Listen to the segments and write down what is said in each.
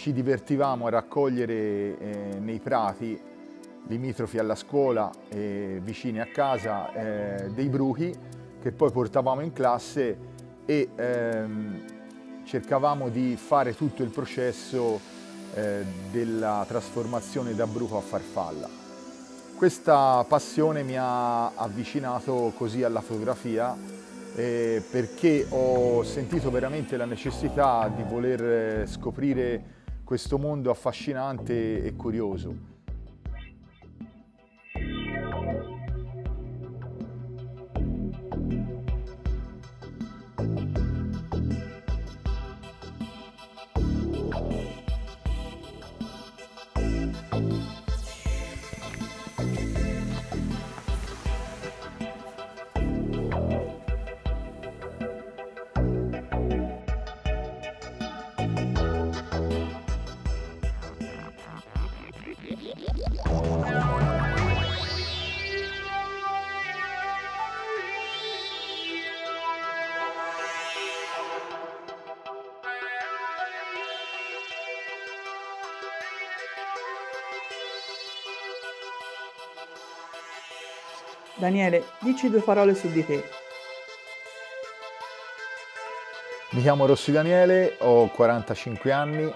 ci divertivamo a raccogliere eh, nei prati limitrofi alla scuola e vicini a casa eh, dei bruchi che poi portavamo in classe e ehm, cercavamo di fare tutto il processo eh, della trasformazione da bruco a farfalla. Questa passione mi ha avvicinato così alla fotografia eh, perché ho sentito veramente la necessità di voler eh, scoprire questo mondo affascinante e curioso. Daniele, dici due parole su di te. Mi chiamo Rossi Daniele, ho 45 anni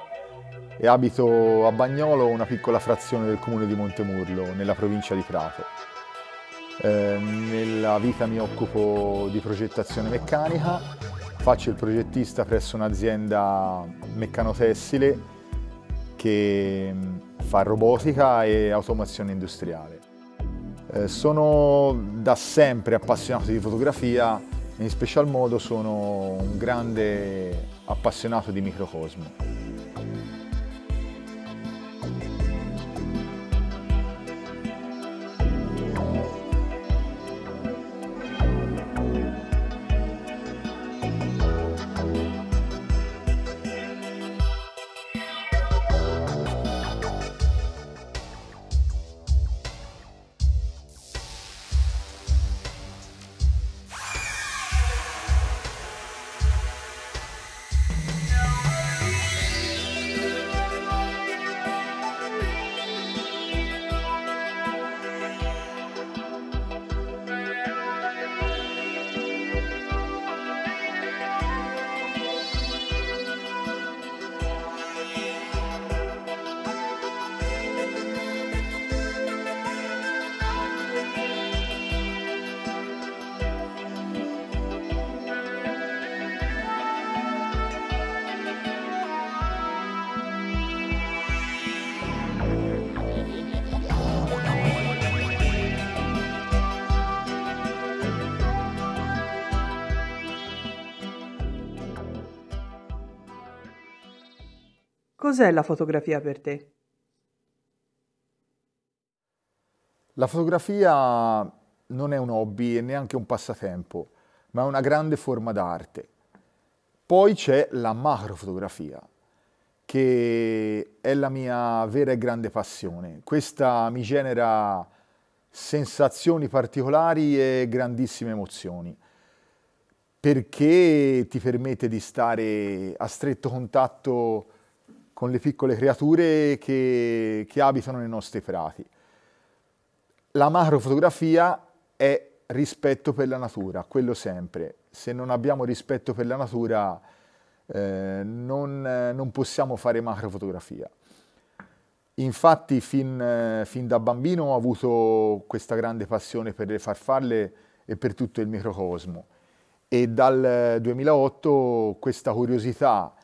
e abito a Bagnolo, una piccola frazione del comune di Montemurlo, nella provincia di Prato. Ehm, nella vita mi occupo di progettazione meccanica, faccio il progettista presso un'azienda meccanotessile che fa robotica e automazione industriale. Eh, sono da sempre appassionato di fotografia, in special modo sono un grande appassionato di microcosmo. Cos'è la fotografia per te? La fotografia non è un hobby e neanche un passatempo, ma è una grande forma d'arte. Poi c'è la macrofotografia, che è la mia vera e grande passione. Questa mi genera sensazioni particolari e grandissime emozioni, perché ti permette di stare a stretto contatto con le piccole creature che, che abitano nei nostri prati. La macrofotografia è rispetto per la natura, quello sempre. Se non abbiamo rispetto per la natura eh, non, non, possiamo fare macrofotografia. Infatti fin, eh, fin, da bambino ho avuto questa grande passione per le farfalle e per tutto il microcosmo e dal 2008 eh, questa curiosità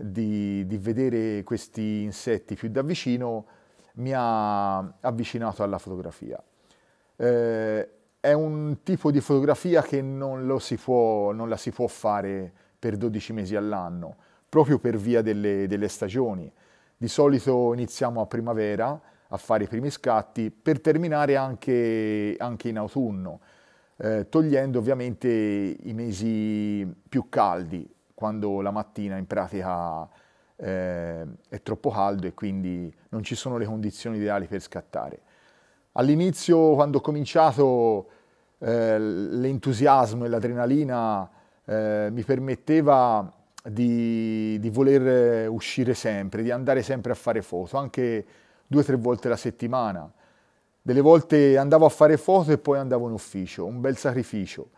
di, di vedere questi insetti più da vicino mi ha avvicinato alla fotografia. Eh, è un tipo di fotografia che non, può, non, la si può fare per 12 mesi all'anno, proprio per via delle, delle stagioni. Di solito iniziamo a primavera a fare i primi scatti, per terminare anche, anche in autunno, eh, togliendo ovviamente i mesi più caldi, quando la mattina in pratica eh, è troppo caldo e quindi non ci sono le condizioni ideali per scattare. All'inizio, quando ho cominciato, eh, l'entusiasmo e l'adrenalina eh, mi permetteva di, di, voler uscire sempre, di andare sempre a fare foto, anche due o tre volte la settimana. Delle volte andavo a fare foto e poi andavo in ufficio, un bel sacrificio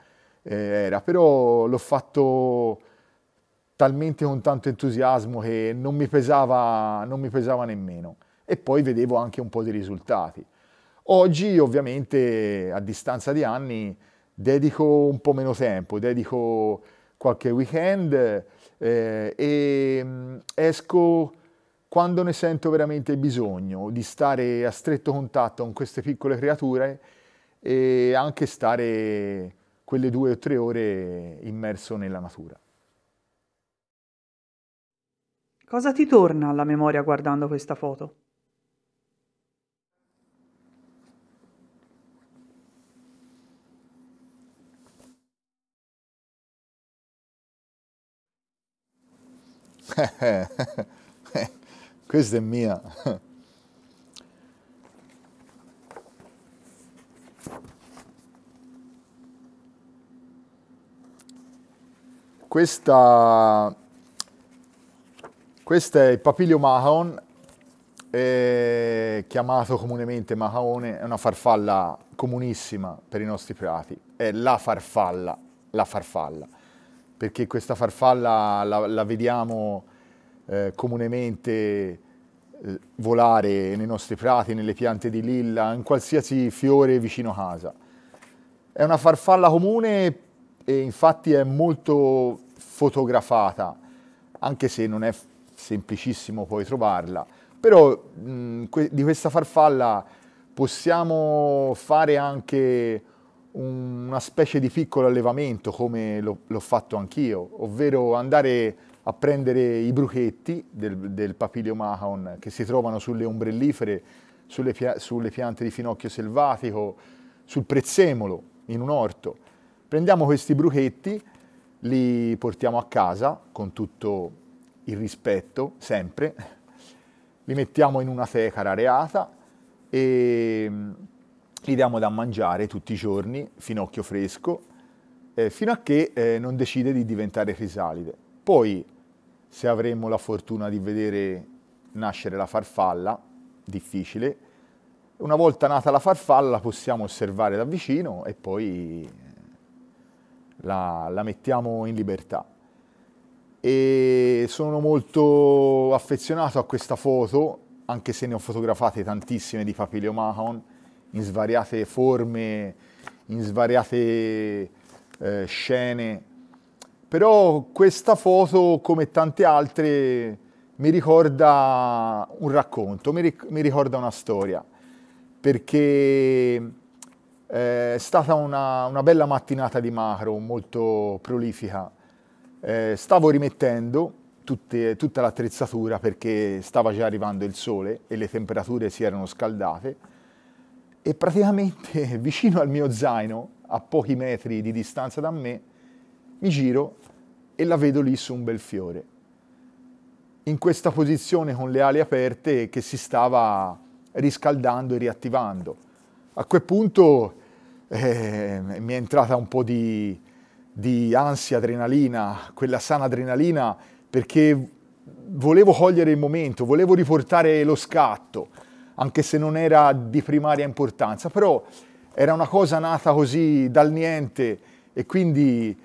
eh, era, però l'ho fatto talmente con tanto entusiasmo che non mi pesava, non mi pesava nemmeno. E poi vedevo anche un po' di risultati. Oggi ovviamente a distanza di anni dedico un po' meno tempo, dedico qualche weekend eh, e mm, esco quando ne sento veramente bisogno di stare a stretto contatto con queste piccole creature e anche stare quelle due o tre ore immerso nella natura. Cosa ti torna alla memoria guardando questa foto? Questa è mia. Questa questo è il papilio Mahon, eh, chiamato comunemente Mahaone, è una farfalla comunissima per i nostri prati, è la farfalla, la farfalla, perché questa farfalla la, la vediamo eh, comunemente eh, volare nei nostri prati, nelle piante di lilla, in qualsiasi fiore vicino casa. È una farfalla comune e infatti è molto fotografata, anche se non è semplicissimo poi trovarla, però mh, que di questa farfalla possiamo fare anche un, una specie di piccolo allevamento come l'ho fatto anch'io, ovvero andare a prendere i bruchetti del, del papilio mahon che si trovano sulle ombrellifere, sulle, pia sulle piante di finocchio selvatico, sul prezzemolo in un orto. Prendiamo questi bruchetti, li portiamo a casa con tutto il rispetto, sempre, li mettiamo in una teca areata e gli mm, diamo da mangiare tutti i giorni, finocchio fresco, eh, fino a che eh, non decide di diventare crisalide. Poi, se avremo la fortuna di vedere nascere la farfalla, difficile, una volta nata la farfalla la possiamo osservare da vicino e poi eh, la, la mettiamo in libertà e sono molto affezionato a questa foto, anche se ne ho fotografate tantissime di Papilio Mahon in svariate forme, in svariate eh, scene. Però questa foto, come tante altre, mi ricorda un racconto, mi, ric mi ricorda una storia, perché eh, è stata una, una bella mattinata di macro, molto prolifica eh, stavo rimettendo tutte, tutta l'attrezzatura perché stava già arrivando il sole e le temperature si erano scaldate e praticamente vicino al mio zaino, a pochi metri di distanza da me, mi giro e la vedo lì su un bel fiore. In questa posizione con le ali aperte che si stava riscaldando e riattivando. A quel punto eh, mi è entrata un po' di, di ansia, adrenalina, quella sana adrenalina, perché volevo cogliere il momento, volevo riportare lo scatto, anche se non era di primaria importanza, però era una cosa nata così dal niente e quindi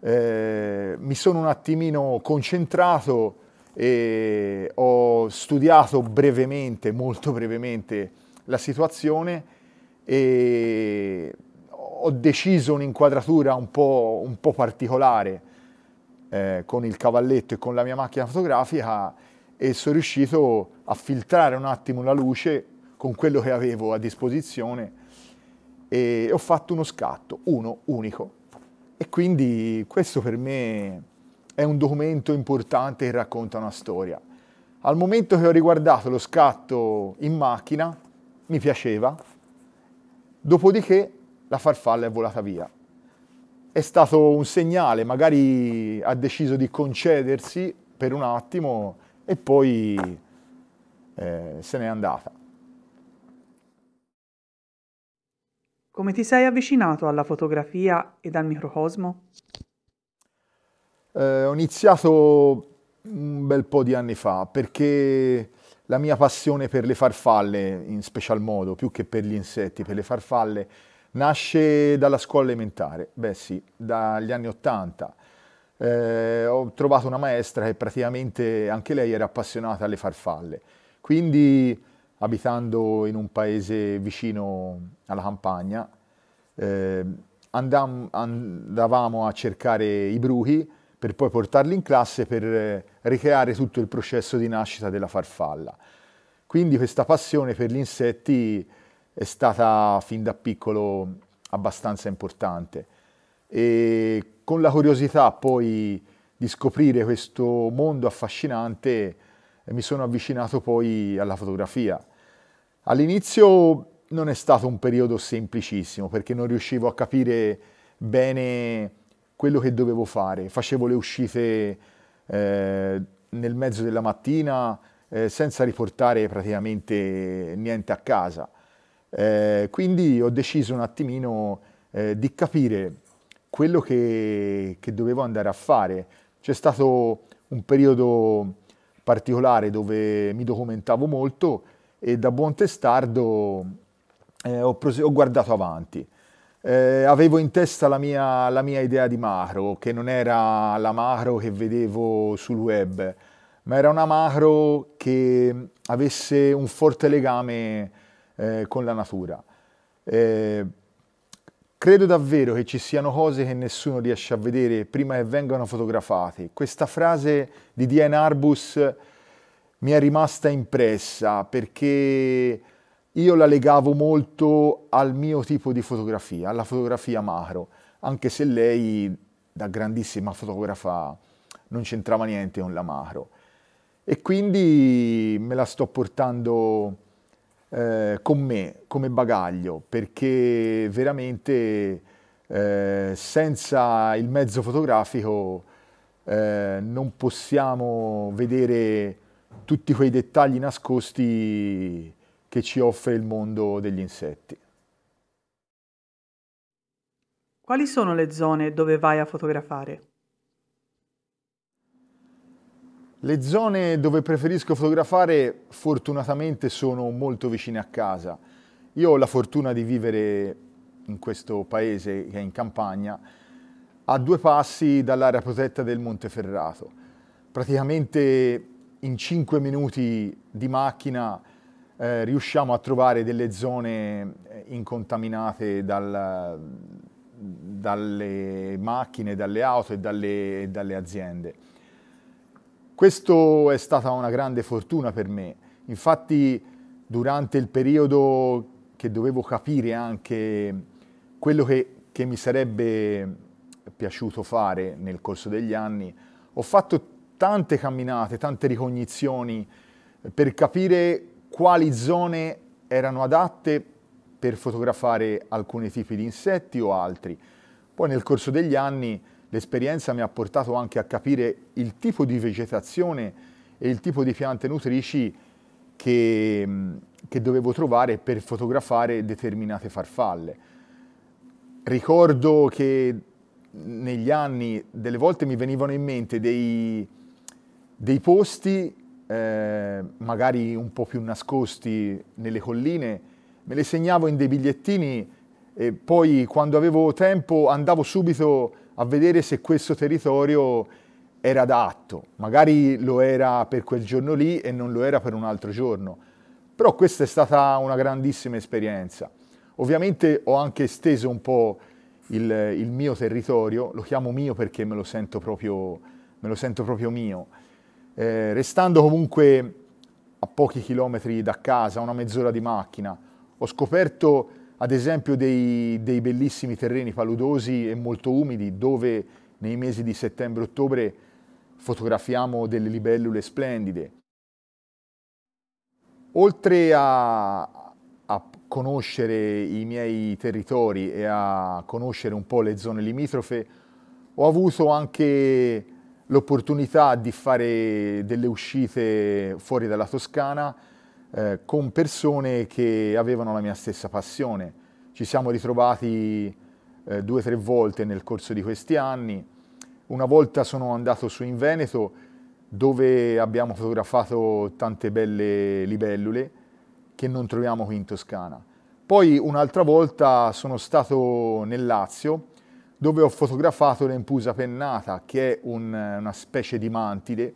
eh, mi sono un attimino concentrato e ho studiato brevemente, molto brevemente, la situazione e ho deciso un'inquadratura un po', un po particolare eh, con il cavalletto e con la mia macchina fotografica e sono riuscito a filtrare un attimo la luce con quello che avevo a disposizione e ho fatto uno scatto, uno unico. E quindi questo per me è un documento importante che racconta una storia. Al momento che ho riguardato lo scatto in macchina mi piaceva, dopodiché la farfalla è volata via. È stato un segnale, magari ha deciso di concedersi per un attimo e poi eh, se n'è andata. Come ti sei avvicinato alla fotografia e al microcosmo? Eh, ho iniziato un bel po' di anni fa perché la mia passione per le farfalle, in special modo, più che per gli insetti, per le farfalle, Nasce dalla scuola elementare, beh sì, dagli anni Ottanta. Eh, ho trovato una maestra che praticamente anche lei era appassionata alle farfalle, quindi abitando in un paese vicino alla campagna, eh, andam, andavamo a cercare i bruchi per poi portarli in classe per eh, ricreare tutto il processo di nascita della farfalla. Quindi questa passione per gli insetti è stata fin da piccolo abbastanza importante. E con la curiosità poi di scoprire questo mondo affascinante eh, mi sono avvicinato poi alla fotografia. All'inizio non è stato un periodo semplicissimo perché non riuscivo a capire bene quello che dovevo fare. Facevo le uscite eh, nel mezzo della mattina eh, senza riportare praticamente niente a casa. Eh, quindi ho deciso un attimino eh, di capire quello che, che, dovevo andare a fare. C'è stato un periodo particolare dove mi documentavo molto e da buon testardo eh, ho, ho, guardato avanti. Eh, avevo in testa la mia, la mia idea di macro, che non era la macro che vedevo sul web, ma era una macro che avesse un forte legame eh, con la natura. Eh, credo davvero che ci siano cose che nessuno riesce a vedere prima che vengano fotografate. Questa frase di Diane Arbus mi è rimasta impressa perché io la legavo molto al mio tipo di fotografia, alla fotografia macro, anche se lei da grandissima fotografa non c'entrava niente con la macro. E quindi me la sto portando eh, con me come bagaglio, perché veramente eh, senza il mezzo fotografico eh, non possiamo vedere tutti quei dettagli nascosti che ci offre il mondo degli insetti. Quali sono le zone dove vai a fotografare? Le zone dove preferisco fotografare fortunatamente sono molto vicine a casa. Io ho la fortuna di vivere in questo paese che è in campagna, a due passi dall'area protetta del Monteferrato. Praticamente in cinque minuti di macchina eh, riusciamo a trovare delle zone eh, incontaminate dal, dalle macchine, dalle auto e dalle, dalle aziende. Questo è stata una grande fortuna per me. Infatti durante il periodo che dovevo capire anche quello che, che mi sarebbe piaciuto fare nel corso degli anni, ho fatto tante camminate, tante ricognizioni eh, per capire quali zone erano adatte per fotografare alcuni tipi di insetti o altri. Poi nel corso degli anni L'esperienza mi ha portato anche a capire il tipo di vegetazione e il tipo di piante nutrici che, mm, che dovevo trovare per fotografare determinate farfalle. Ricordo che negli anni delle volte mi venivano in mente dei, dei posti eh, magari un po' più nascosti nelle colline, me le segnavo in dei bigliettini e poi quando avevo tempo andavo subito a a vedere se questo territorio era adatto, magari lo era per quel giorno lì e non lo era per un altro giorno, però questa è stata una grandissima esperienza. Ovviamente ho anche esteso un po' il, il mio territorio, lo chiamo mio perché me lo sento proprio, lo sento proprio mio, eh, restando comunque a pochi chilometri da casa, una mezz'ora di macchina, ho scoperto ad esempio dei, dei bellissimi terreni paludosi e molto umidi dove nei mesi di settembre-ottobre fotografiamo delle libellule splendide. Oltre a, a, conoscere i miei territori e a conoscere un po' le zone limitrofe, ho avuto anche l'opportunità di fare delle uscite fuori dalla Toscana eh, con persone che avevano la mia stessa passione. Ci siamo ritrovati eh, due o tre volte nel corso di questi anni. Una volta sono andato su in Veneto dove abbiamo fotografato tante belle libellule che non troviamo qui in Toscana. Poi un'altra volta sono stato nel Lazio dove ho fotografato l'empusa pennata che è un, una specie di mantide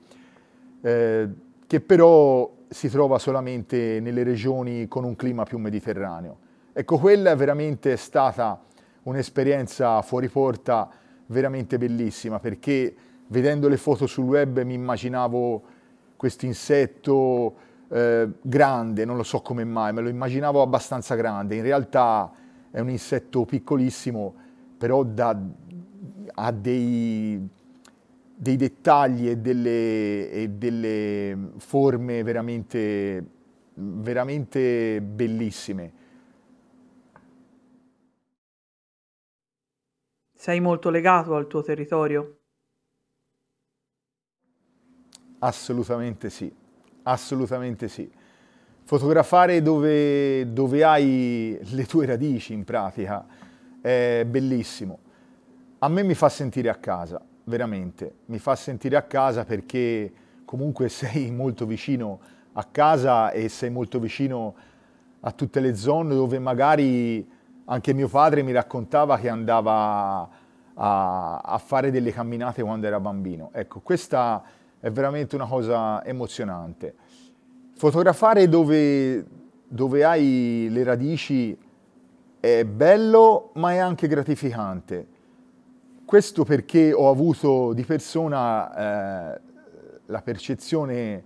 eh, che però si trova solamente nelle regioni con un clima più mediterraneo. Ecco, quella è veramente stata un'esperienza fuori porta veramente bellissima perché vedendo le foto sul web mi immaginavo questo insetto eh, grande, non lo so come mai, me lo immaginavo abbastanza grande. In realtà è un insetto piccolissimo, però da, ha dei dei dettagli e delle, e delle forme veramente, veramente bellissime. Sei molto legato al tuo territorio? Assolutamente sì, assolutamente sì. Fotografare dove, dove hai le tue radici in pratica è bellissimo. A me mi fa sentire a casa veramente mi fa sentire a casa perché comunque sei molto vicino a casa e sei molto vicino a tutte le zone dove magari anche mio padre mi raccontava che andava a, a fare delle camminate quando era bambino. Ecco, questa è veramente una cosa emozionante. Fotografare dove, dove hai le radici è bello ma è anche gratificante questo perché ho avuto di persona eh, la percezione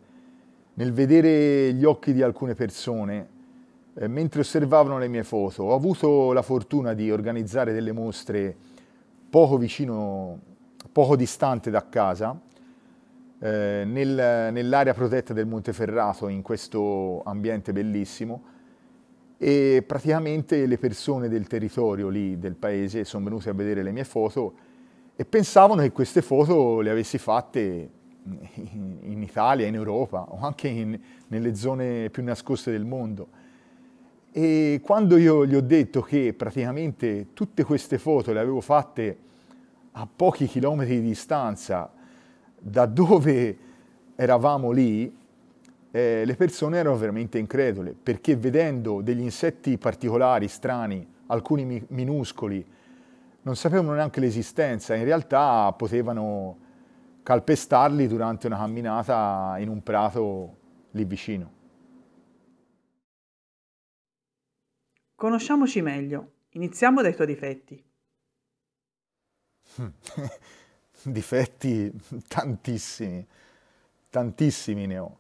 nel vedere gli occhi di alcune persone eh, mentre osservavano le mie foto. Ho avuto la fortuna di organizzare delle mostre poco vicino, poco distante da casa, eh, nel, nell'area protetta del Monteferrato, in questo ambiente bellissimo, e praticamente le persone del territorio lì, del paese, sono venute a vedere le mie foto e pensavano che queste foto le avessi fatte in, in Italia, in Europa o anche in, nelle zone più nascoste del mondo. E quando io gli ho detto che praticamente tutte queste foto le avevo fatte a pochi chilometri di distanza da dove eravamo lì, eh, le persone erano veramente incredule, perché vedendo degli insetti particolari, strani, alcuni minuscoli, non sapevano neanche l'esistenza, in realtà potevano calpestarli durante una camminata in un prato lì vicino. Conosciamoci meglio, iniziamo dai tuoi difetti. Hm. difetti tantissimi, tantissimi ne ho.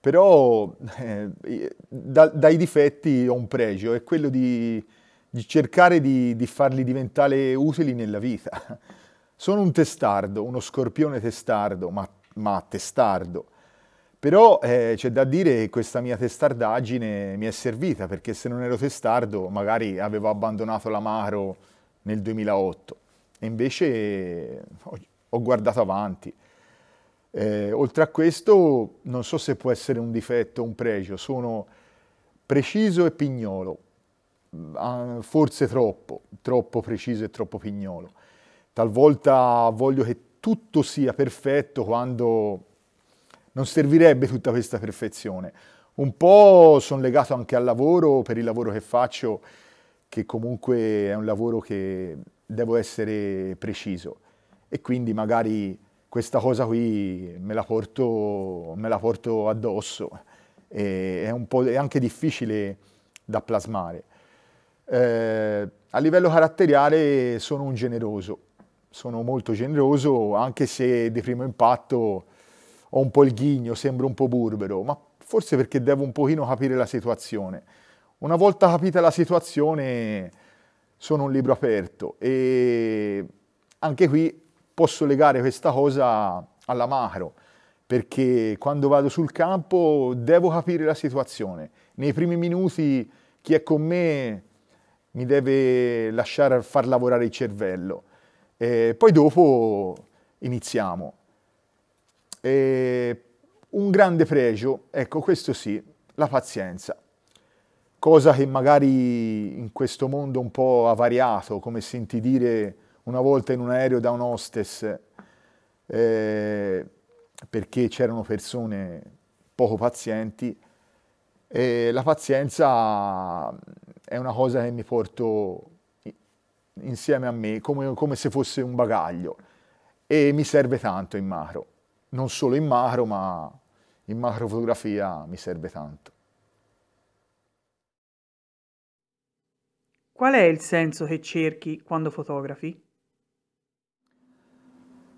Però eh, da, dai difetti ho un pregio, è quello di di cercare di, di farli diventare utili nella vita. Sono un testardo, uno scorpione testardo, ma, ma testardo. Però eh, c'è da dire che questa mia testardaggine mi è servita, perché se non ero testardo magari avevo abbandonato l'amaro nel 2008. E invece ho, guardato avanti. Eh, oltre a questo, non so se può essere un difetto o un pregio, sono preciso e pignolo. Ah, forse troppo, troppo preciso e troppo pignolo. Talvolta voglio che tutto sia perfetto quando non servirebbe tutta questa perfezione. Un po' sono legato anche al lavoro, per il lavoro che faccio, che comunque è un lavoro che devo essere preciso e quindi magari questa cosa qui me la porto, me la porto addosso e è, è anche difficile da plasmare. Eh, a livello caratteriale sono un generoso, sono molto generoso, anche se di primo impatto ho un po' il ghigno, sembro un po' burbero, ma forse perché devo un pochino capire la situazione. Una volta capita la situazione sono un libro aperto e anche qui posso legare questa cosa alla macro perché quando vado sul campo devo capire la situazione. Nei primi minuti chi è con me mi deve lasciare far lavorare il cervello. E poi dopo iniziamo. E un grande pregio, ecco questo sì, la pazienza. Cosa che magari in questo mondo un po' avariato, come senti dire una volta in un aereo da un hostess, eh, perché c'erano persone poco pazienti, eh, la pazienza è una cosa che mi porto insieme a me come, come se fosse un bagaglio e mi serve tanto in macro, non solo in macro ma in macro fotografia mi serve tanto. Qual è il senso che cerchi quando fotografi?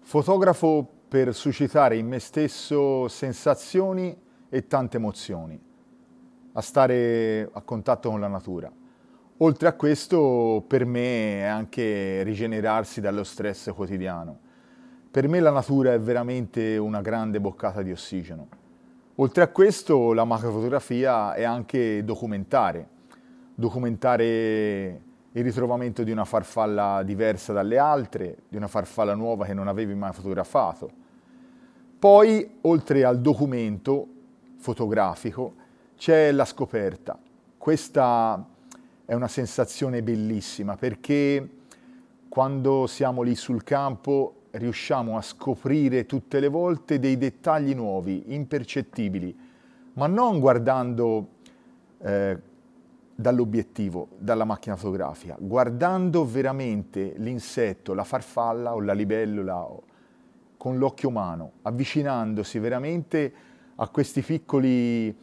Fotografo per suscitare in me stesso sensazioni e tante emozioni, a stare a contatto con la natura. Oltre a questo, per me è anche rigenerarsi dallo stress quotidiano. Per me la natura è veramente una grande boccata di ossigeno. Oltre a questo, la macrofotografia è anche documentare. Documentare il ritrovamento di una farfalla diversa dalle altre, di una farfalla nuova che non avevi mai fotografato. Poi, oltre al documento fotografico, c'è la scoperta. Questa è una sensazione bellissima perché quando siamo lì sul campo riusciamo a scoprire tutte le volte dei dettagli nuovi, impercettibili, ma non guardando eh, dall'obiettivo, dalla macchina fotografica, guardando veramente l'insetto, la farfalla o la libellula con l'occhio umano, avvicinandosi veramente a queste piccole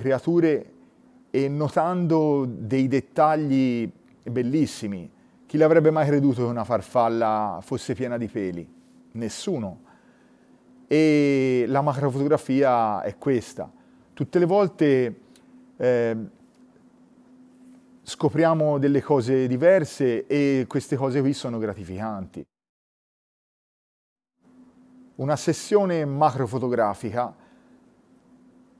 creature e notando dei dettagli bellissimi. Chi l'avrebbe mai creduto che una farfalla fosse piena di peli? Nessuno. E la macrofotografia è questa. Tutte le volte eh, scopriamo delle cose diverse e queste cose qui sono gratificanti. Una sessione macrofotografica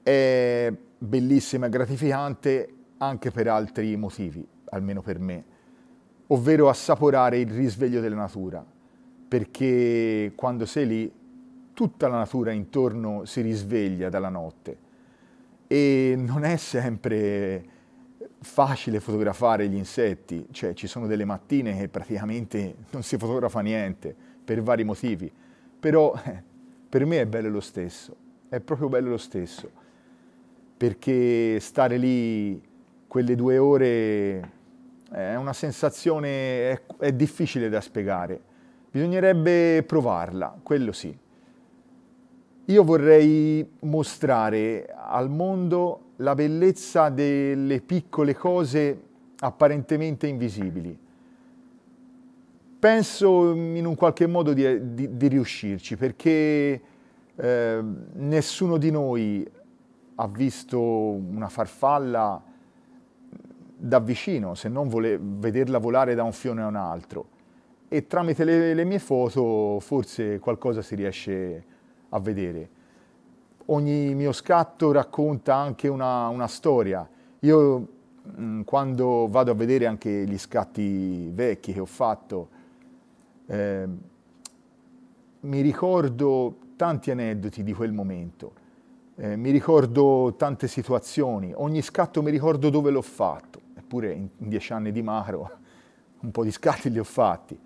è bellissima e gratificante anche per altri motivi, almeno per me, ovvero assaporare il risveglio della natura, perché quando sei lì tutta la natura intorno si risveglia dalla notte e non è sempre facile fotografare gli insetti, cioè ci sono delle mattine che praticamente non si fotografa niente per vari motivi, però eh, per me è bello lo stesso, è proprio bello lo stesso perché stare lì quelle due ore è una sensazione, è, è difficile da spiegare. Bisognerebbe provarla, quello sì. Io vorrei mostrare al mondo la bellezza delle piccole cose apparentemente invisibili. Penso in un qualche modo di, di, di riuscirci perché eh, nessuno di noi ha visto una farfalla da vicino, se non vole- vederla volare da un fiume a un altro. E tramite le, le mie foto forse qualcosa si riesce a vedere. Ogni mio scatto racconta anche una, una storia. Io mh, mm, quando vado a vedere anche gli scatti vecchi che ho fatto, eh, mi ricordo tanti aneddoti di quel momento eh, mi ricordo tante situazioni, ogni scatto mi ricordo dove l'ho fatto, eppure in, in dieci anni di macro un po' di scatti li ho fatti.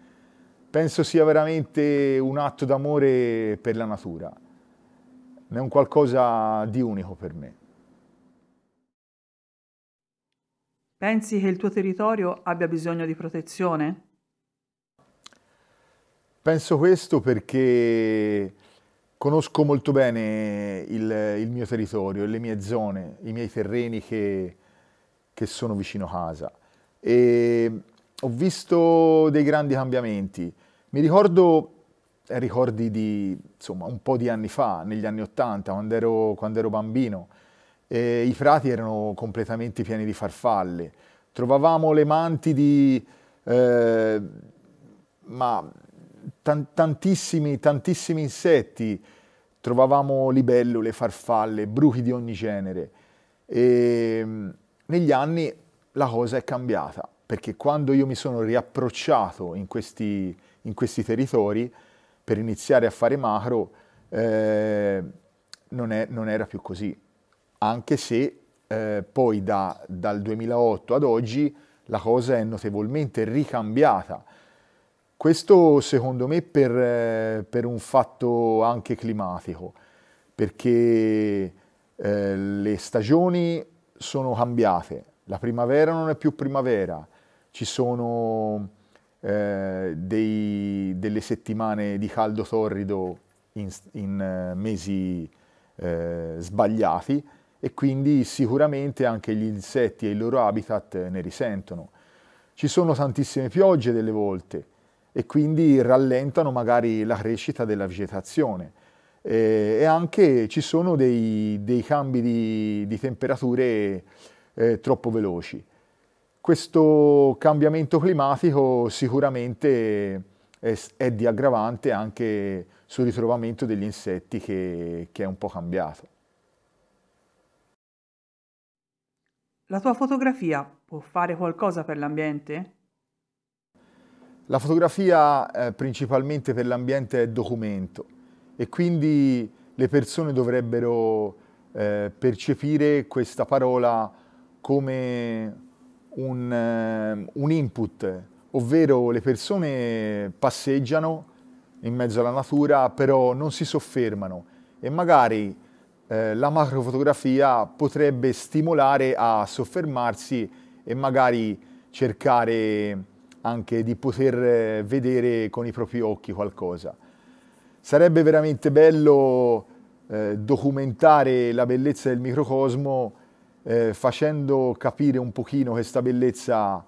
Penso sia veramente un atto d'amore per la natura, è un qualcosa di unico per me. Pensi che il tuo territorio abbia bisogno di protezione? Penso questo perché conosco molto bene il, il, mio territorio, le mie zone, i miei terreni che, che sono vicino casa e ho visto dei grandi cambiamenti. Mi ricordo eh, ricordi di insomma, un po' di anni fa, negli anni Ottanta, quando, quando ero, bambino. Eh, I prati erano completamente pieni di farfalle. Trovavamo le mantidi, eh, ma tantissimi, tantissimi insetti, trovavamo libellule, farfalle, bruchi di ogni genere. E mm, negli anni la cosa è cambiata, perché quando io mi sono riapprocciato in questi, in questi territori per iniziare a fare macro, eh, non, è, non, era più così. Anche se eh, poi da, dal 2008 ad oggi la cosa è notevolmente ricambiata. Questo secondo me per, eh, per un fatto anche climatico, perché eh, le stagioni sono cambiate, la primavera non è più primavera, ci sono eh, dei, delle settimane di caldo torrido in, in eh, mesi eh, sbagliati e quindi sicuramente anche gli insetti e il loro habitat ne risentono. Ci sono tantissime piogge delle volte, e quindi rallentano magari la crescita della vegetazione. Eh, e anche ci sono dei, dei cambi di, di temperature eh, troppo veloci. Questo cambiamento climatico sicuramente è, è, di aggravante anche sul ritrovamento degli insetti che, che è un po' cambiato. La tua fotografia può fare qualcosa per l'ambiente? La fotografia eh, principalmente per l'ambiente è documento e quindi le persone dovrebbero eh, percepire questa parola come un, eh, un input, ovvero le persone passeggiano in mezzo alla natura però non si soffermano e magari eh, la macrofotografia potrebbe stimolare a soffermarsi e magari cercare anche di poter eh, vedere con i propri occhi qualcosa. Sarebbe veramente bello eh, documentare la bellezza del microcosmo eh, facendo capire un pochino questa bellezza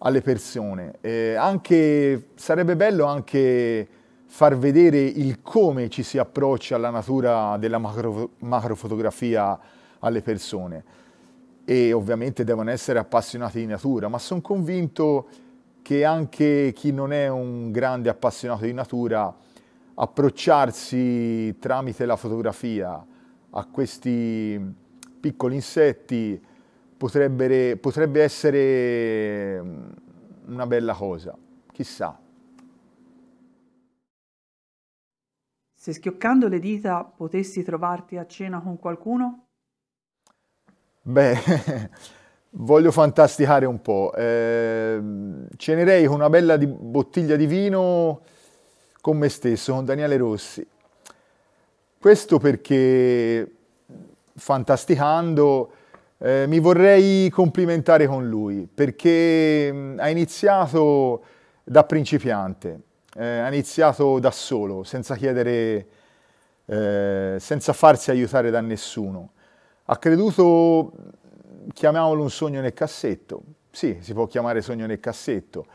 alle persone. Eh, anche, sarebbe bello anche far vedere il come ci si approccia alla natura della macro, macrofotografia alle persone. E ovviamente devono essere appassionati di natura, ma sono convinto che anche chi non è un grande appassionato di natura, approcciarsi tramite la fotografia a questi piccoli insetti potrebbe, potrebbe essere mm, una bella cosa, chissà. Se schioccando le dita potessi trovarti a cena con qualcuno? Beh, Voglio fantasticare un po'. Eh, cenerei con una bella di bottiglia di vino con me stesso, con Daniele Rossi. Questo perché, fantasticando, eh, mi vorrei complimentare con lui, perché mm, ha iniziato da principiante, eh, ha iniziato da solo, senza chiedere, eh, senza farsi aiutare da nessuno. Ha creduto chiamiamolo un sogno nel cassetto, sì, si può chiamare sogno nel cassetto,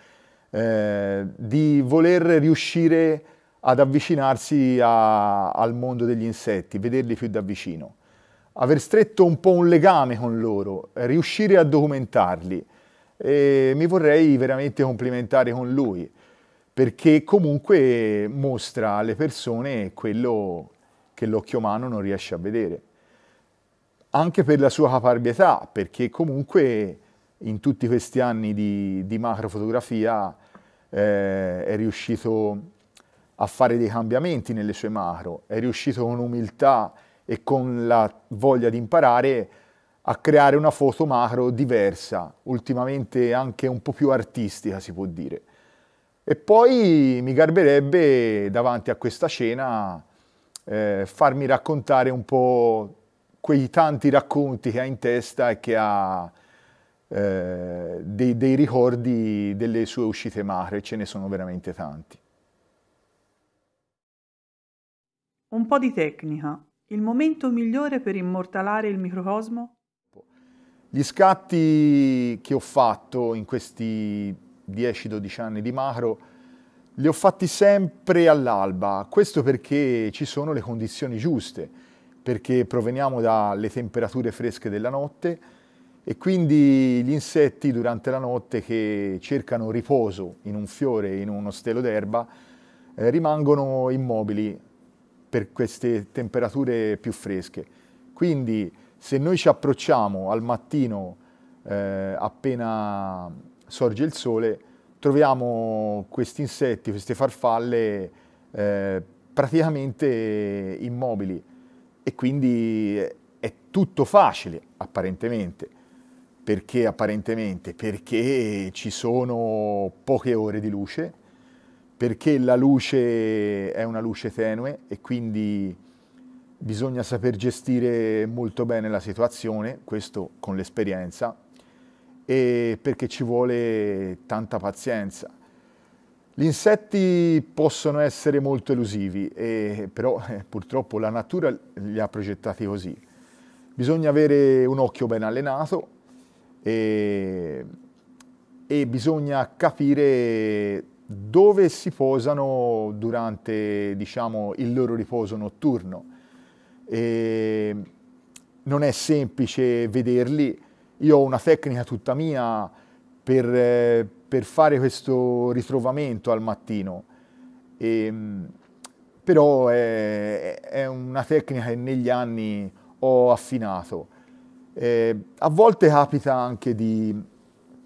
eh, di voler riuscire ad avvicinarsi a, al mondo degli insetti, vederli più da vicino, aver stretto un po' un legame con loro, riuscire a documentarli. E mi vorrei veramente complimentare con lui, perché comunque mostra alle persone quello che l'occhio umano non riesce a vedere anche per la sua caparbietà, perché comunque in tutti questi anni di, di macrofotografia eh, è riuscito a fare dei cambiamenti nelle sue macro, è riuscito con umiltà e con la voglia di imparare a creare una foto macro diversa, ultimamente anche un po' più artistica si può dire. E poi mi garberebbe davanti a questa cena eh, farmi raccontare un po' quei tanti racconti che ha in testa e che ha eh, dei, dei ricordi delle sue uscite macre, ce ne sono veramente tanti. Un po' di tecnica. Il momento migliore per immortalare il microcosmo? Gli scatti che ho fatto in questi 10-12 anni di macro li ho fatti sempre all'alba, questo perché ci sono le condizioni giuste perché proveniamo dalle temperature fresche della notte e quindi gli insetti durante la notte che cercano riposo in un fiore, in uno stelo d'erba, eh, rimangono immobili per queste temperature più fresche. Quindi se noi ci approcciamo al mattino eh, appena sorge il sole, troviamo questi insetti, queste farfalle eh, praticamente immobili e quindi è tutto facile apparentemente. Perché apparentemente? Perché ci sono poche ore di luce, perché la luce è una luce tenue e quindi bisogna saper gestire molto bene la situazione, questo con l'esperienza, e perché ci vuole tanta pazienza gli insetti possono essere molto elusivi, e, però eh, purtroppo la natura li ha progettati così. Bisogna avere un occhio ben allenato e, e bisogna capire dove si posano durante diciamo, il loro riposo notturno. E non è semplice vederli. Io ho una tecnica tutta mia per... Eh, per fare questo ritrovamento al mattino. E, ehm, però è, è, una tecnica che negli anni ho affinato. E, eh, a volte capita anche di,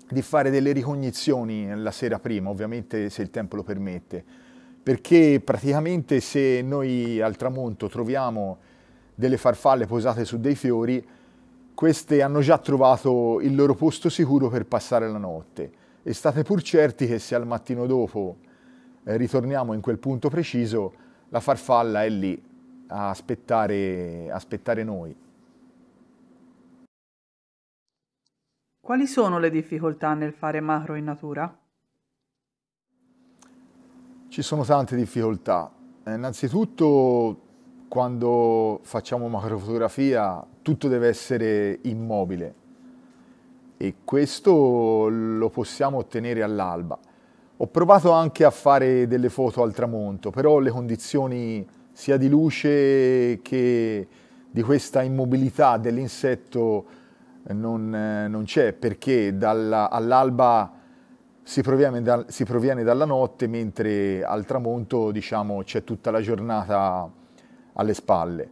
di fare delle ricognizioni la sera prima, ovviamente se il tempo lo permette, perché praticamente se noi al tramonto troviamo delle farfalle posate su dei fiori, queste hanno già trovato il loro posto sicuro per passare la notte e state pur certi che se al mattino dopo eh, ritorniamo in quel punto preciso, la farfalla è lì a aspettare, aspettare noi. Quali sono le difficoltà nel fare macro in natura? Ci sono tante difficoltà. Eh, innanzitutto quando facciamo macrofotografia tutto deve essere immobile, e questo lo possiamo ottenere all'alba. Ho provato anche a fare delle foto al tramonto, però le condizioni sia di luce che di questa immobilità dell'insetto non, eh, non c'è, perché all'alba si, da, si proviene, dalla notte, mentre al tramonto diciamo, c'è tutta la giornata alle spalle.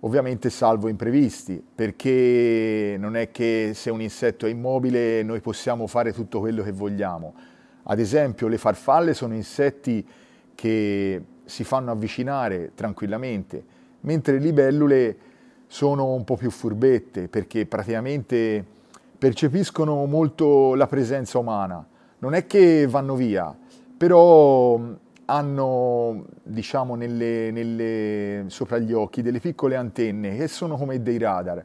Ovviamente salvo imprevisti, perché non è che se un insetto è immobile noi possiamo fare tutto quello che vogliamo. Ad esempio le farfalle sono insetti che si fanno avvicinare tranquillamente, mentre le libellule sono un po' più furbette perché praticamente percepiscono molto la presenza umana. Non è che vanno via, però hanno, diciamo, nelle, nelle, sopra gli occhi delle piccole antenne che sono come dei radar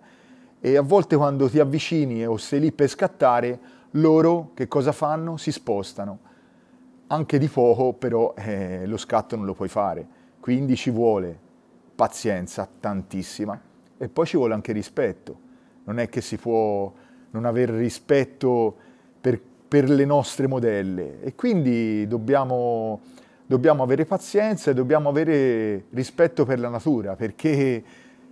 e a volte quando ti avvicini o sei lì per scattare, loro che cosa fanno? Si spostano. Anche di poco, però eh, lo scatto non lo puoi fare. Quindi ci vuole pazienza tantissima e poi ci vuole anche rispetto. Non è che si può non aver rispetto per, per le nostre modelle e quindi dobbiamo dobbiamo avere pazienza e dobbiamo avere rispetto per la natura, perché,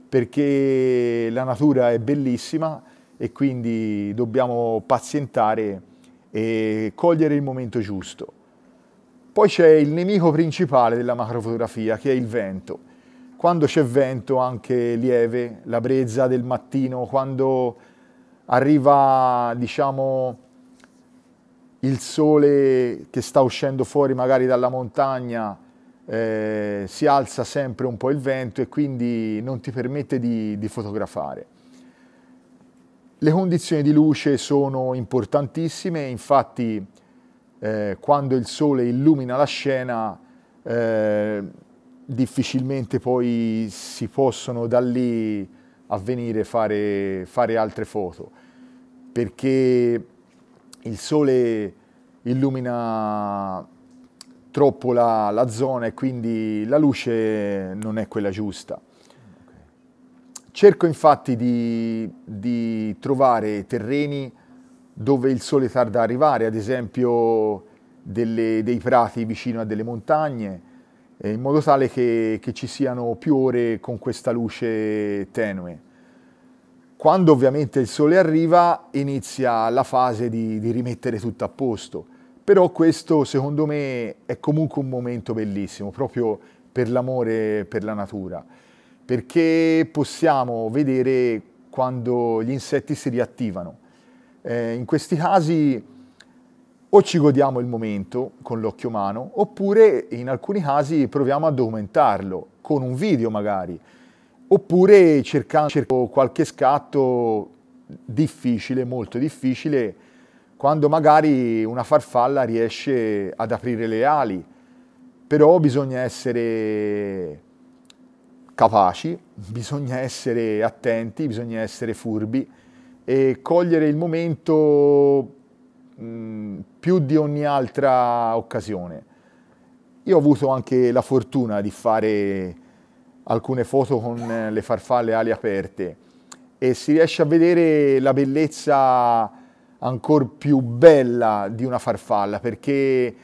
perché la natura è bellissima e quindi dobbiamo pazientare e cogliere il momento giusto. Poi c'è il nemico principale della macrofotografia, che è il vento. Quando c'è vento, anche lieve, la brezza del mattino, quando arriva, diciamo, il sole che sta uscendo fuori magari dalla montagna eh, si alza sempre un po' il vento e quindi non ti permette di, di fotografare. Le condizioni di luce sono importantissime, infatti eh, quando il sole illumina la scena eh, difficilmente poi si possono da lì avvenire fare, fare altre foto perché il sole illumina troppo la, la, zona e quindi la luce non è quella giusta. Cerco infatti di, di trovare terreni dove il sole tarda ad arrivare, ad esempio delle, dei prati vicino a delle montagne, eh, in modo tale che, che ci siano più ore con questa luce tenue. Quando ovviamente il sole arriva inizia la fase di, di rimettere tutto a posto, però questo secondo me è comunque un momento bellissimo, proprio per l'amore per la natura, perché possiamo vedere quando gli insetti si riattivano. Eh, in questi casi o ci godiamo il momento con l'occhio umano, oppure in alcuni casi proviamo a documentarlo con un video magari, oppure cercando, cercando qualche scatto difficile, molto difficile, quando magari una farfalla riesce ad aprire le ali, però bisogna essere capaci, bisogna essere attenti, bisogna essere furbi e cogliere il momento mh, più di ogni altra occasione. Io ho avuto anche la fortuna di fare alcune foto con eh, le farfalle ali aperte e si riesce a vedere la bellezza ancora più bella di una farfalla perché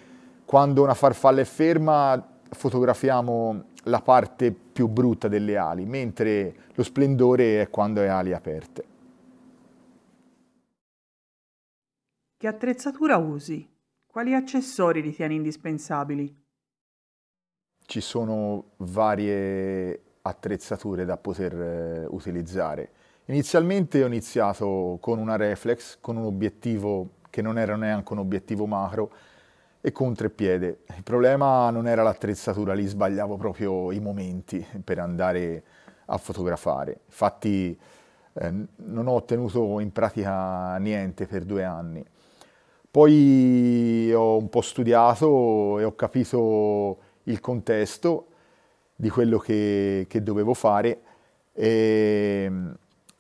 quando una farfalla è ferma fotografiamo la parte più brutta delle ali, mentre lo splendore è quando è ali aperte. Che attrezzatura usi? Quali accessori ritieni indispensabili? ci sono varie attrezzature da poter eh, utilizzare. Inizialmente ho iniziato con una reflex, con un obiettivo che non era neanche un obiettivo macro e con un treppiede. Il problema non era l'attrezzatura, lì sbagliavo proprio i momenti per andare a fotografare. Infatti eh, non ho ottenuto in pratica niente per due anni. Poi ho un po' studiato e ho capito il contesto di quello che, che dovevo fare. E, mm,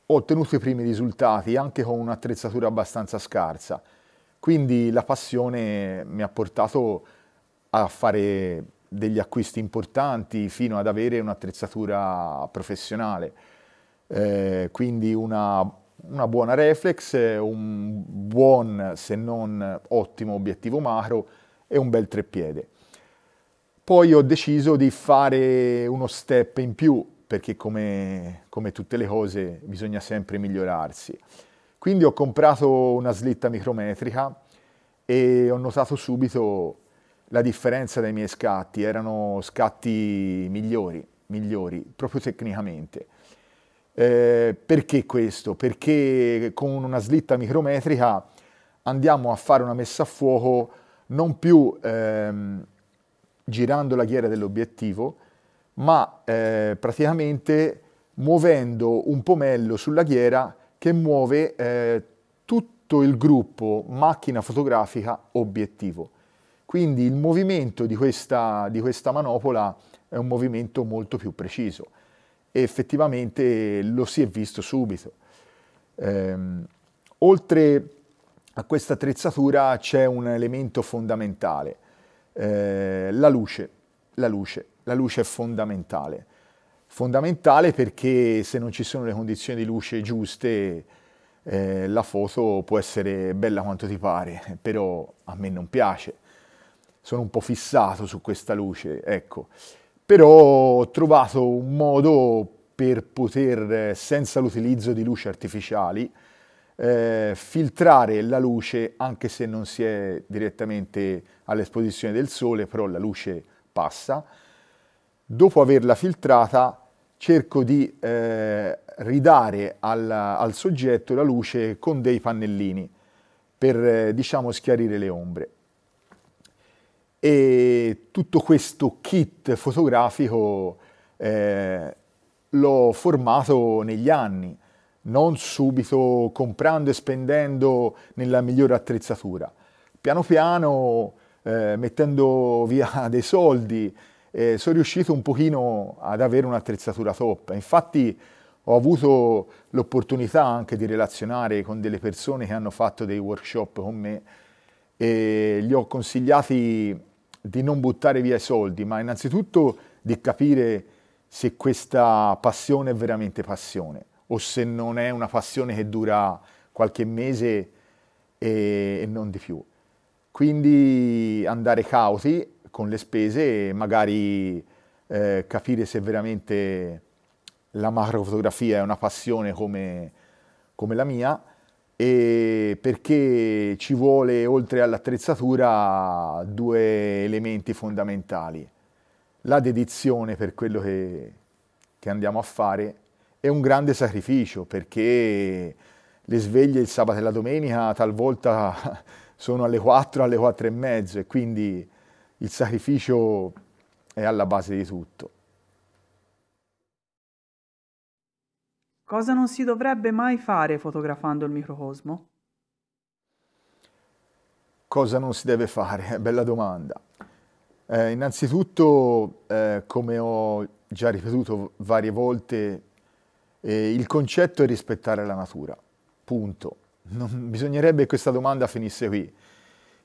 ho ottenuto i primi risultati anche con un'attrezzatura abbastanza scarsa. Quindi la passione mi ha portato a fare degli acquisti importanti fino ad avere un'attrezzatura professionale. Eh, quindi una, una, buona reflex, un buon se non ottimo obiettivo macro e un bel treppiede. Poi ho deciso di fare uno step in più, perché come, come tutte le cose bisogna sempre migliorarsi. Quindi ho comprato una slitta micrometrica e ho notato subito la differenza dai miei scatti, erano scatti migliori, migliori proprio tecnicamente. Eh, perché questo? Perché con una slitta micrometrica andiamo a fare una messa a fuoco non più ehm, girando la ghiera dell'obiettivo, ma eh, praticamente muovendo un pomello sulla ghiera che muove eh, tutto il gruppo macchina fotografica obiettivo. Quindi il movimento di questa, di questa manopola è un movimento molto più preciso e effettivamente lo si è visto subito. Ehm, oltre a questa attrezzatura c'è un elemento fondamentale eh, la luce, la luce, la luce è fondamentale. Fondamentale perché se non ci sono le condizioni di luce giuste, eh, la foto può essere bella quanto ti pare, però a me non piace. Sono un po' fissato su questa luce, ecco. Però ho trovato un modo per poter, senza l'utilizzo di luci artificiali, eh, filtrare la luce anche se non si è direttamente all'esposizione del sole, però la luce passa. Dopo averla filtrata cerco di eh, ridare al, al, soggetto la luce con dei pannellini per eh, diciamo schiarire le ombre. E tutto questo kit fotografico eh, l'ho formato negli anni non subito comprando e spendendo nella migliore attrezzatura. Piano piano, eh, mettendo via dei soldi, eh, sono riuscito un pochino ad avere un'attrezzatura top. Infatti ho avuto l'opportunità anche di relazionare con delle persone che hanno fatto dei workshop con me e gli ho consigliati di non buttare via i soldi, ma innanzitutto di capire se questa passione è veramente passione o se non è una passione che dura qualche mese e, e non di più. Quindi andare cauti con le spese e magari eh, capire se veramente la macrofotografia è una passione come, come la mia e perché ci vuole, oltre all'attrezzatura, due elementi fondamentali. La dedizione per quello che, che andiamo a fare è un grande sacrificio perché le sveglie il sabato e la domenica talvolta sono alle 4, alle 4 e mezzo e quindi il sacrificio è alla base di tutto. Cosa non si dovrebbe mai fare fotografando il microcosmo? Cosa non si deve fare? Bella domanda. Eh, innanzitutto, eh, come ho già ripetuto varie volte, eh, il concetto è rispettare la natura, punto. Non, bisognerebbe che questa domanda finisse qui.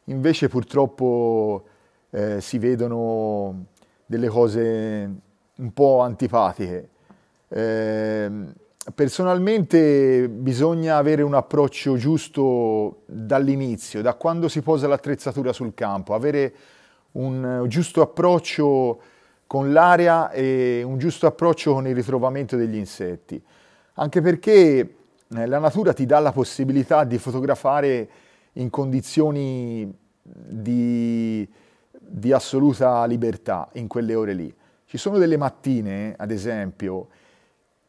Invece purtroppo eh, si vedono delle cose un po' antipatiche. Eh, personalmente bisogna avere un approccio giusto dall'inizio, da quando si posa l'attrezzatura sul campo, avere un eh, giusto approccio con l'aria e un giusto approccio con il ritrovamento degli insetti, anche perché eh, la natura ti dà la possibilità di fotografare in condizioni di, di assoluta libertà in quelle ore lì. Ci sono delle mattine, ad esempio,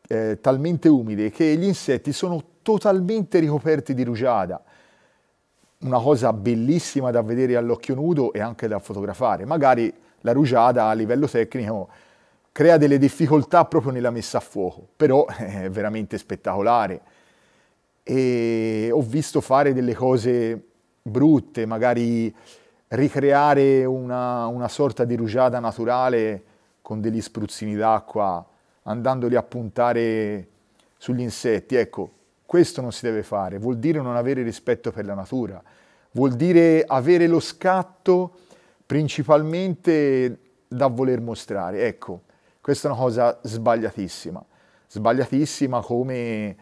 eh, talmente umide che gli insetti sono totalmente ricoperti di rugiada. Una cosa bellissima da vedere all'occhio nudo e anche da fotografare. Magari la rugiada a livello tecnico crea delle difficoltà proprio nella messa a fuoco, però è veramente spettacolare. E ho visto fare delle cose brutte, magari ricreare una, una sorta di rugiada naturale con degli spruzzini d'acqua, andandoli a puntare sugli insetti. Ecco, questo non si deve fare, vuol dire non avere rispetto per la natura, vuol dire avere lo scatto principalmente da voler mostrare. Ecco, questa è una cosa sbagliatissima, sbagliatissima come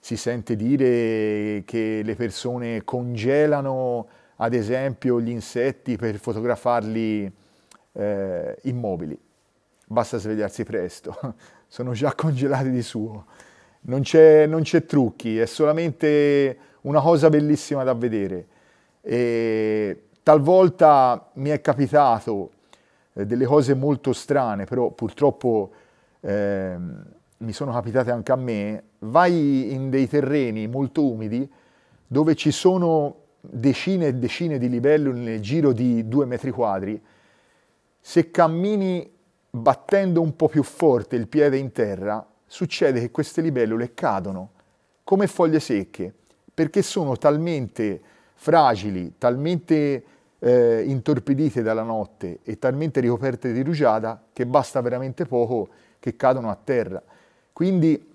si sente dire che le persone congelano ad esempio gli insetti per fotografarli eh, immobili. Basta svegliarsi presto, sono già congelati di suo. Non c'è, trucchi, è solamente una cosa bellissima da vedere. E Talvolta mi è capitato eh, delle cose molto strane, però purtroppo eh, mi sono capitate anche a me. Vai in dei terreni molto umidi dove ci sono decine e decine di livelli nel giro di due metri quadri. Se cammini battendo un po' più forte il piede in terra, succede che queste libellule cadono come foglie secche, perché sono talmente fragili, talmente eh, intorpidite dalla notte e talmente ricoperte di rugiada che basta veramente poco che cadono a terra. Quindi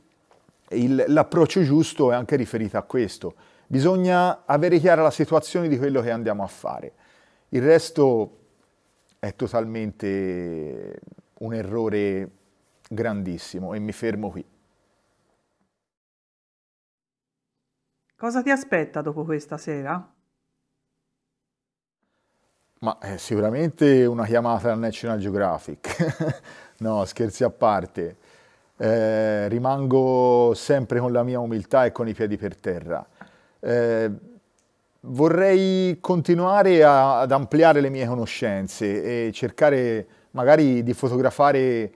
l'approccio giusto è anche riferito a questo. Bisogna avere chiara la situazione di quello che andiamo a fare. Il resto è totalmente un errore grandissimo e mi fermo qui. Cosa ti aspetta dopo questa sera? Ma è eh, sicuramente una chiamata al National Geographic, no scherzi a parte, eh, rimango sempre con la mia umiltà e con i piedi per terra. Eh, vorrei continuare a, ad ampliare le mie conoscenze e cercare magari di fotografare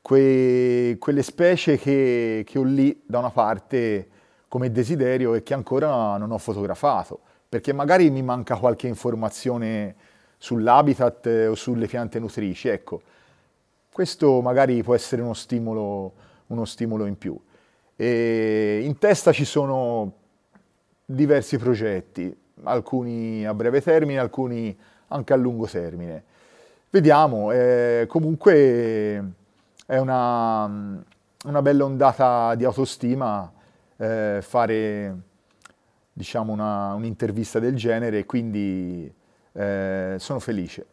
que, quelle specie che, che ho lì da una parte come desiderio e che ancora non ho fotografato perché magari mi manca qualche informazione sull'habitat eh, o sulle piante nutrici, ecco. Questo magari può essere uno stimolo, uno stimolo in più. E in testa ci sono diversi progetti, alcuni a breve termine, alcuni anche a lungo termine. Vediamo, eh, comunque è una, una, bella ondata di autostima eh, fare diciamo, una, un'intervista del genere, e quindi eh, sono felice.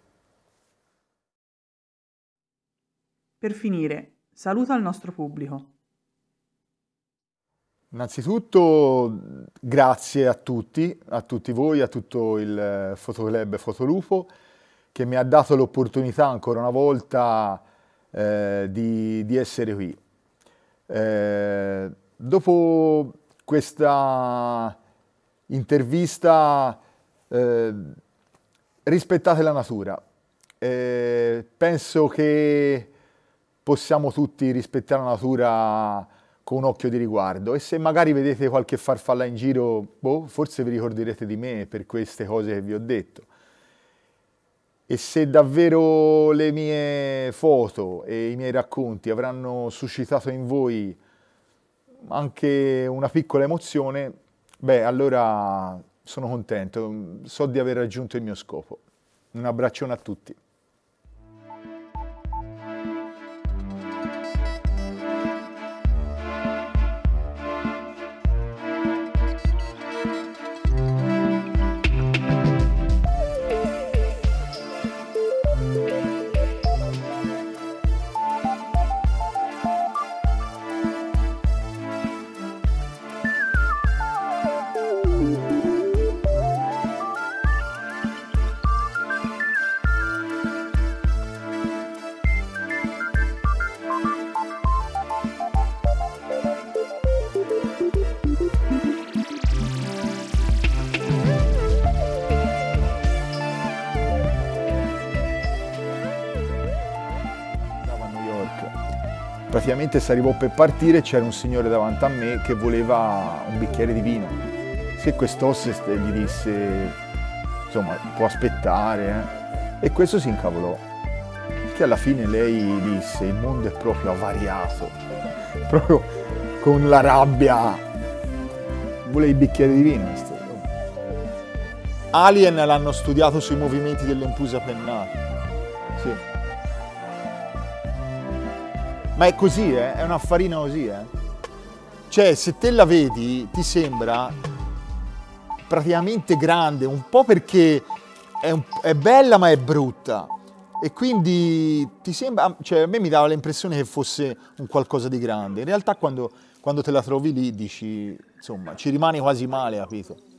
Per finire, saluto al nostro pubblico. Innanzitutto grazie a tutti, a tutti voi, a tutto il eh, Fotoclub Fotolupo che mi ha dato l'opportunità ancora una volta eh, di, di, essere qui. Eh, dopo questa intervista eh, rispettate la natura. Eh, penso che possiamo tutti rispettare la natura con un occhio di riguardo e se magari vedete qualche farfalla in giro, boh, forse vi ricorderete di me per queste cose che vi ho detto. E se davvero le mie foto e i miei racconti avranno suscitato in voi anche una piccola emozione, Beh, allora sono contento, so di aver raggiunto il mio scopo. Un abbraccione a tutti. praticamente si arrivò per partire c'era un signore davanti a me che voleva un bicchiere di vino. Se quest'osse gli disse, insomma, può aspettare. Eh? E questo si incavolò. Perché alla fine lei disse, il mondo è proprio avariato, proprio con la rabbia. Volevi il bicchiere di vino. Alien l'hanno studiato sui movimenti dell'empusa pennata. Sì. Ma è così, eh? è una farina così. Eh? Cioè, se te la vedi, ti sembra praticamente grande, un po' perché è, un, è bella ma è brutta. E quindi ti sembra, ah, cioè a me mi dava l'impressione che fosse un qualcosa di grande. In realtà quando, quando te la trovi lì dici, insomma, ci rimani quasi male, capito?